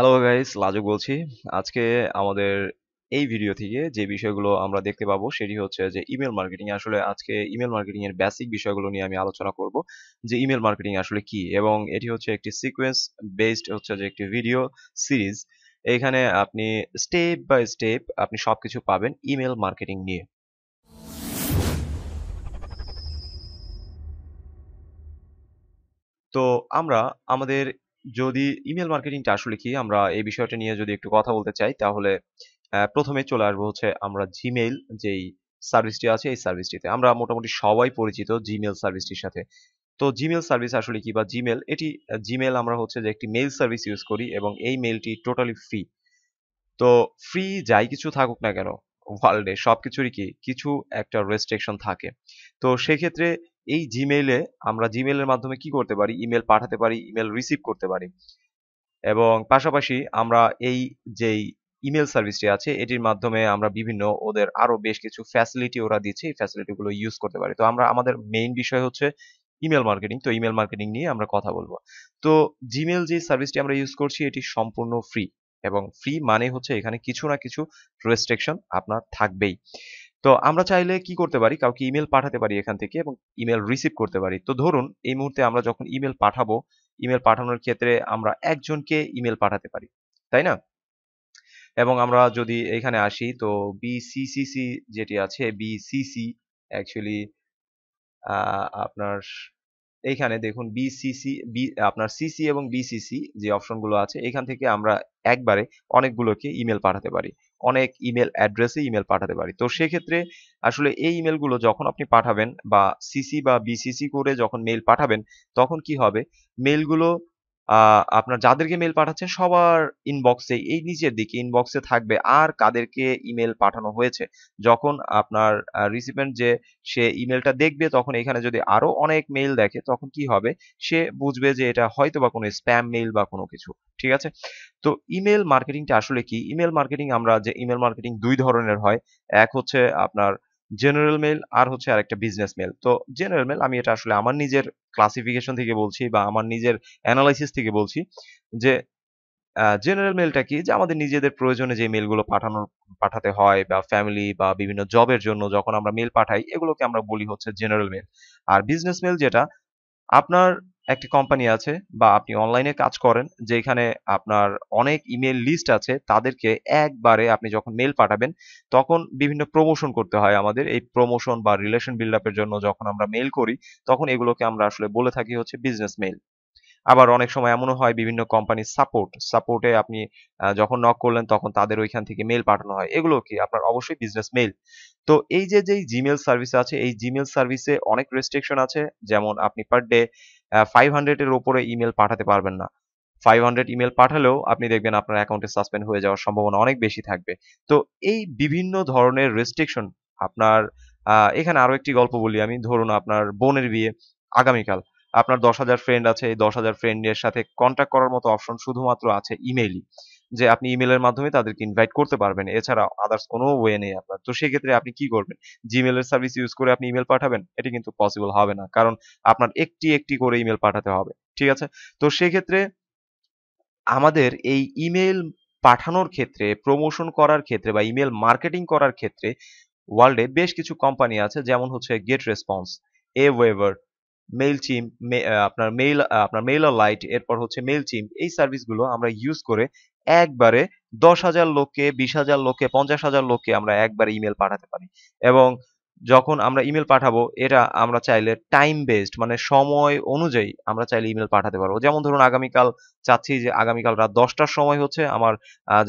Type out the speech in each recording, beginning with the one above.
hello guys লাজু বলছি আজকে আমাদের এই ভিডিও থেকে যে বিষয়গুলো আমরা দেখতে পাবো সেটি হচ্ছে যে ইমেল মার্কেটিং আসলে আজকে ইমেল মার্কেটিং এর বেসিক বিষয়গুলো নিয়ে আমি আলোচনা করব যে ইমেল মার্কেটিং আসলে কি এবং এটি হচ্ছে একটি সিকোয়েন্স বেসড হচ্ছে যে একটি ভিডিও সিরিজ এখানে আপনি স্টেপ বাই স্টেপ আপনি সবকিছু পাবেন ইমেল মার্কেটিং নিয়ে তো আমরা আমাদের যদি ইমেল মার্কেটিংটা আসলে কি আমরা এই বিষয়টা নিয়ে যদি একটু কথা বলতে চাই তাহলে প্রথমে চলে আসবো হচ্ছে আমরা জিমেইল যেই সার্ভিসটি আছে এই সার্ভিসটিতে আমরা মোটামুটি সবাই পরিচিত জিমেল সার্ভিসটির সাথে তো জিমেল সার্ভিস আসলে কি বা জিমেল এটি জিমেল আমরা হচ্ছে যে একটি মেইল সার্ভিস ইউজ করি এবং এই মেইলটি টোটালি ফ্রি তো ফ্রি যাই কিছু থাকুক না কেন ওয়ার্ল্ডে সব কিছুরই কি কিছু একটা রেস্ট্রিকশন থাকে তো সেক্ষেত্রে এই জিমেইলে আমরা জিমেইলের মাধ্যমে কি করতে পারি ইমেল পাঠাতে পারি ইমেল রিসিভ করতে পারি এবং পাশাপাশি আমরা এই যে ইমেল সার্ভিসটি আছে এটির মাধ্যমে আমরা বিভিন্ন ওদের আরো বেশ কিছু ফ্যাসিলিটি ওরা দিচ্ছে এই ফ্যাসিলিটিগুলো ইউজ করতে পারি তো আমরা আমাদের মেইন বিষয় হচ্ছে ইমেল মার্কেটিং তো ইমেল মার্কেটিং নিয়ে আমরা কথা বলবো তো জিমেল যে সার্ভিসটি আমরা ইউজ করছি এটি সম্পূর্ণ ফ্রি এবং ফ্রি মানে হচ্ছে এখানে কিছু না কিছু রেস্ট্রিকশন আপনার থাকবেই তো আমরা চাইলে কি করতে পারি কাউকে ইমেল পাঠাতে পারি এখান থেকে এবং ইমেল রিসিভ করতে পারি তো ধরুন এই মুহূর্তে আমরা যখন ইমেল পাঠাবো ইমেল পাঠানোর ক্ষেত্রে আমরা একজনকে ইমেল পাঠাতে পারি তাই না এবং আমরা যদি এখানে আসি তো বিসিসিসি যেটি আছে বিসিসি অ্যাকচুয়ালি আপনার এইখানে দেখুন বিসিসি বি আপনার সিসি এবং বিসিসি যে অপশনগুলো আছে এখান থেকে আমরা একবারে অনেকগুলোকে ইমেল পাঠাতে পারি অনেক ইমেল অ্যাড্রেসে ইমেল পাঠাতে পারি তো সেক্ষেত্রে আসলে এই ইমেলগুলো যখন আপনি পাঠাবেন বা সিসি বা বিসিসি করে যখন মেইল পাঠাবেন তখন কি হবে মেইলগুলো আপনার যাদেরকে মেল পাঠাচ্ছেন সবার ইনবক্সে এই নিচের দিকে ইনবক্সে থাকবে আর কাদেরকে ইমেল পাঠানো হয়েছে যখন আপনার রিসিপেন্ট যে সে ইমেলটা দেখবে তখন এখানে যদি আরো অনেক মেল দেখে তখন কি হবে সে বুঝবে যে এটা হয়তো বা কোনো স্প্যাম মেল বা কোনো কিছু ঠিক আছে তো ইমেল মার্কেটিংটা আসলে কি ইমেল মার্কেটিং আমরা যে ইমেল মার্কেটিং দুই ধরনের হয় এক হচ্ছে আপনার জেনারেল মেল আর হচ্ছে আরেকটা বিজনেস মেল তো জেনারেল মেল আমি এটা আসলে আমার নিজের ক্লাসিফিকেশন থেকে বলছি বা আমার নিজের অ্যানালাইসিস থেকে বলছি যে জেনারেল মেলটা কি যে আমাদের নিজেদের প্রয়োজনে যে মেলগুলো পাঠানোর পাঠাতে হয় বা ফ্যামিলি বা বিভিন্ন জবের জন্য যখন আমরা মেল পাঠাই এগুলোকে আমরা বলি হচ্ছে জেনারেল মেল আর বিজনেস মেল যেটা আপনার একটি কোম্পানি আছে বা আপনি অনলাইনে কাজ করেন যেখানে আপনার অনেক ইমেল লিস্ট আছে তাদেরকে একবারে আপনি যখন মেল পাঠাবেন তখন বিভিন্ন প্রমোশন করতে হয় আমাদের এই প্রমোশন বা রিলেশন বিল্ড আপের জন্য যখন আমরা মেল করি তখন এগুলোকে আমরা আসলে বলে থাকি হচ্ছে বিজনেস মেল আবার অনেক সময় এমনও হয় বিভিন্ন কোম্পানির সাপোর্ট সাপোর্টে আপনি যখন নক করলেন তখন তাদের ওইখান থেকে মেল পাঠানো হয় এগুলো কি আপনার অবশ্যই বিজনেস মেল তো এই যে যেই জিমেল সার্ভিস আছে এই জিমেল সার্ভিসে অনেক রেস্ট্রিকশন আছে যেমন আপনি পার ডে ফাইভ হান্ড্রেডের ওপরে ইমেল পাঠাতে পারবেন না ফাইভ হান্ড্রেড ইমেল পাঠালেও আপনি দেখবেন আপনার অ্যাকাউন্টে সাসপেন্ড হয়ে যাওয়ার সম্ভাবনা অনেক বেশি থাকবে তো এই বিভিন্ন ধরনের রেস্ট্রিকশন আপনার এখানে আরো একটি গল্প বলি আমি ধরুন আপনার বোনের বিয়ে আগামীকাল আপনার দশ হাজার ফ্রেন্ড আছে এই দশ হাজার ফ্রেন্ডের সাথে কন্ট্যাক্ট করার মতো অপশন শুধুমাত্র আছে ইমেইলই যে আপনি ইমেলের মাধ্যমে তাদেরকে ইনভাইট করতে পারবেন এছাড়া আদার্স কোনো ওয়ে নেই আপনার তো সেক্ষেত্রে আপনি কি করবেন জিমেলের সার্ভিস ইউজ করে আপনি ইমেল পাঠাবেন এটি কিন্তু পসিবল হবে না কারণ আপনার একটি একটি করে ইমেল পাঠাতে হবে ঠিক আছে তো সেক্ষেত্রে আমাদের এই ইমেল পাঠানোর ক্ষেত্রে প্রমোশন করার ক্ষেত্রে বা ইমেল মার্কেটিং করার ক্ষেত্রে ওয়ার্ল্ডে বেশ কিছু কোম্পানি আছে যেমন হচ্ছে GetResponse AWeber Mailchimp আপনার মেইল আপনার মেইল লাইট এরপর হচ্ছে মেল চিম এই সার্ভিসগুলো আমরা ইউজ করে একবারে দশ হাজার লোককে বিশ হাজার লোককে পঞ্চাশ হাজার লোককে আমরা একবারে ইমেল পাঠাতে পারি এবং যখন আমরা ইমেল পাঠাবো এটা আমরা চাইলে টাইম বেসড মানে সময় অনুযায়ী আমরা চাইলে ইমেল পাঠাতে পারবো যেমন ধরুন আগামীকাল চাচ্ছি যে আগামীকাল রাত দশটার সময় হচ্ছে আমার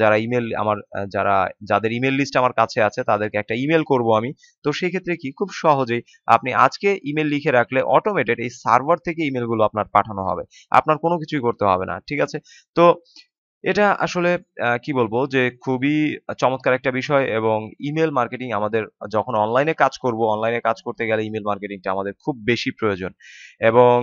যারা ইমেল আমার যারা যাদের ইমেল লিস্ট আমার কাছে আছে তাদেরকে একটা ইমেল করব আমি তো সেক্ষেত্রে কি খুব সহজেই আপনি আজকে ইমেল লিখে রাখলে অটোমেটেড এই সার্ভার থেকে ইমেলগুলো আপনার পাঠানো হবে আপনার কোনো কিছুই করতে হবে না ঠিক আছে তো এটা আসলে কি বলবো যে খুবই চমৎকার একটা বিষয় এবং ইমেল মার্কেটিং আমাদের যখন অনলাইনে কাজ করব অনলাইনে কাজ করতে গেলে ইমেল মার্কেটিংটা আমাদের খুব বেশি প্রয়োজন এবং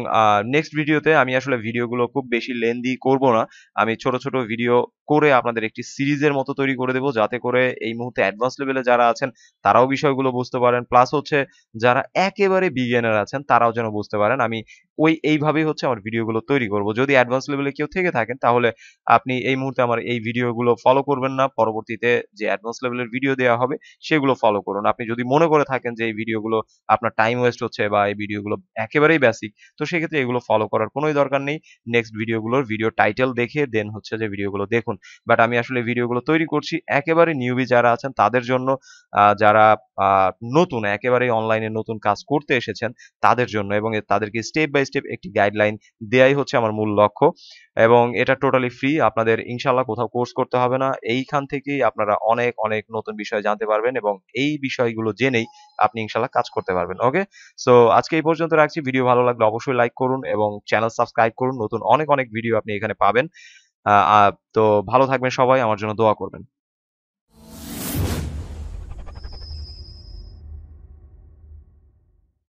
নেক্সট ভিডিওতে আমি আসলে ভিডিওগুলো খুব বেশি লেন্দি করব না আমি ছোট ছোট ভিডিও করে আপনাদের একটি সিরিজের মতো তৈরি করে দেবো যাতে করে এই মুহূর্তে অ্যাডভান্স লেভেলে যারা আছেন তারাও বিষয়গুলো বুঝতে পারেন প্লাস হচ্ছে যারা একেবারে বিজ্ঞানের আছেন তারাও যেন বুঝতে পারেন আমি ওই এইভাবেই হচ্ছে আমার ভিডিওগুলো তৈরি করব যদি অ্যাডভান্স লেভেলে কেউ থেকে থাকেন তাহলে আপনি এই মুহূর্তে আমার এই ভিডিওগুলো ফলো করবেন না পরবর্তীতে যে অ্যাডভান্স লেভেলের ভিডিও দেওয়া হবে সেগুলো ফলো করুন আপনি যদি মনে করে থাকেন যে এই ভিডিওগুলো আপনার টাইম ওয়েস্ট হচ্ছে বা এই ভিডিওগুলো একেবারেই বেসিক তো সেক্ষেত্রে এগুলো ফলো করার কোনোই দরকার নেই নেক্সট ভিডিওগুলোর ভিডিও টাইটেল দেখে দেন হচ্ছে যে ভিডিওগুলো দেখুন বাট আমি আসলে ভিডিওগুলো তৈরি করছি একেবারে নিউবি যারা আছেন তাদের জন্য যারা নতুন একেবারেই অনলাইনে নতুন কাজ করতে এসেছেন তাদের জন্য এবং তাদেরকে স্টেপ বাই স্টেপ একটি গাইডলাইন দেয়াই হচ্ছে আমার মূল লক্ষ্য এবং এটা টোটালি ফ্রি আপনাদের আমাদের ইনশাল্লাহ কোথাও কোর্স করতে হবে না এইখান থেকেই আপনারা অনেক অনেক নতুন বিষয় জানতে পারবেন এবং এই বিষয়গুলো জেনেই আপনি ইনশাল্লাহ কাজ করতে পারবেন ওকে সো আজকে এই পর্যন্ত রাখছি ভিডিও ভালো লাগলে অবশ্যই লাইক করুন এবং চ্যানেল সাবস্ক্রাইব করুন নতুন অনেক অনেক ভিডিও আপনি এখানে পাবেন তো ভালো থাকবেন সবাই আমার জন্য দোয়া করবেন